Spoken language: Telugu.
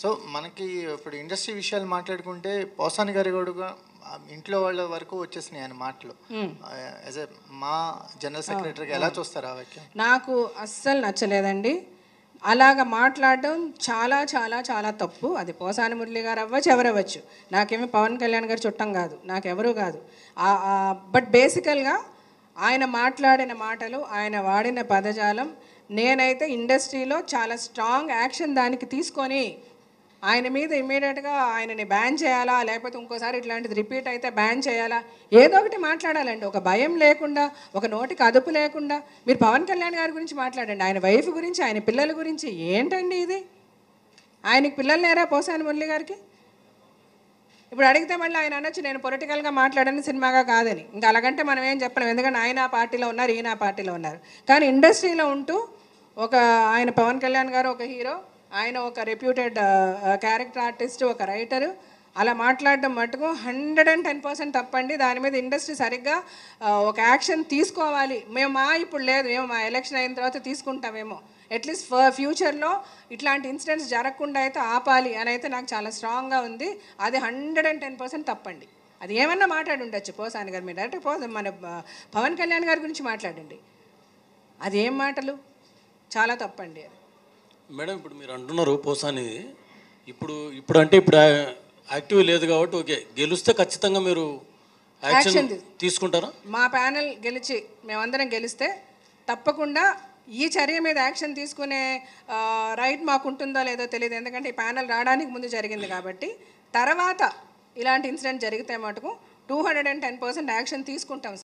సో మనకి ఇప్పుడు ఇండస్ట్రీ విషయాలు మాట్లాడుకుంటే పోసాని గారి కూడా ఇంట్లో వాళ్ళ వరకు వచ్చేసినాయి ఆయన మాటలు ఎ మా జనరల్ సెక్రటరీ ఎలా చూస్తారు ఆ నాకు అస్సలు నచ్చలేదండి అలాగ మాట్లాడడం చాలా చాలా చాలా తప్పు అది పోసాని మురళి గారు అవ్వచ్చు ఎవరవ్వచ్చు నాకేమి పవన్ కళ్యాణ్ గారు చుట్టం కాదు నాకెవరూ కాదు బట్ బేసికల్గా ఆయన మాట్లాడిన మాటలు ఆయన వాడిన పదజాలం నేనైతే ఇండస్ట్రీలో చాలా స్ట్రాంగ్ యాక్షన్ దానికి తీసుకొని ఆయన మీద ఇమ్మీడియట్గా ఆయనని బ్యాన్ చేయాలా లేకపోతే ఇంకోసారి ఇట్లాంటిది రిపీట్ అయితే బ్యాన్ చేయాలా ఏదో ఒకటి మాట్లాడాలండి ఒక భయం లేకుండా ఒక నోటికి అదుపు లేకుండా మీరు పవన్ కళ్యాణ్ గారి గురించి మాట్లాడండి ఆయన వైఫ్ గురించి ఆయన పిల్లల గురించి ఏంటండి ఇది ఆయనకి పిల్లలు నేరా పోసాను మురళి గారికి ఇప్పుడు అడిగితే మళ్ళీ ఆయన అనొచ్చు నేను పొలిటికల్గా మాట్లాడని సినిమాగా కాదని ఇంకా అలాగంటే మనం ఏం చెప్పలేము ఎందుకంటే ఆయన పార్టీలో ఉన్నారు ఈయన పార్టీలో ఉన్నారు కానీ ఇండస్ట్రీలో ఉంటూ ఒక ఆయన పవన్ కళ్యాణ్ గారు ఒక హీరో ఆయన ఒక రెప్యూటెడ్ క్యారెక్టర్ ఆర్టిస్ట్ ఒక రైటరు అలా మాట్లాడడం మటుకు హండ్రెడ్ అండ్ టెన్ పర్సెంట్ తప్పండి దాని మీద ఇండస్ట్రీ సరిగ్గా ఒక యాక్షన్ తీసుకోవాలి మేము మా ఇప్పుడు లేదు మేము మా ఎలక్షన్ అయిన తర్వాత తీసుకుంటామేమో అట్లీస్ట్ ఫ్యూచర్లో ఇట్లాంటి ఇన్సిడెంట్స్ జరగకుండా అయితే ఆపాలి అని అయితే నాకు చాలా స్ట్రాంగ్గా ఉంది అది హండ్రెడ్ అండ్ టెన్ పర్సెంట్ తప్పండి అది ఏమన్నా మాట్లాడి ఉండొచ్చు పోసాని గారు మీరు డైరెక్ట్ పో మన పవన్ కళ్యాణ్ గారి గురించి మాట్లాడండి అది ఏం మాటలు చాలా తప్పండి అది మేడం ఇప్పుడు మీరు అంటున్నారు పోసాని ఇప్పుడు ఇప్పుడు అంటే ఇప్పుడు యాక్టివ్ లేదు కాబట్టి ఓకే గెలిస్తే ఖచ్చితంగా మీరు యాక్షన్ తీసుకుంటారా మా ప్యానెల్ గెలిచి మేమందరం గెలిస్తే తప్పకుండా ఈ చర్య మీద యాక్షన్ తీసుకునే రైట్ మాకు ఉంటుందో లేదో తెలియదు ఎందుకంటే ఈ ప్యానెల్ రావడానికి ముందు జరిగింది కాబట్టి తర్వాత ఇలాంటి ఇన్సిడెంట్ జరిగితే మటుకు two hundred and ten percent action తీసుకుంటాం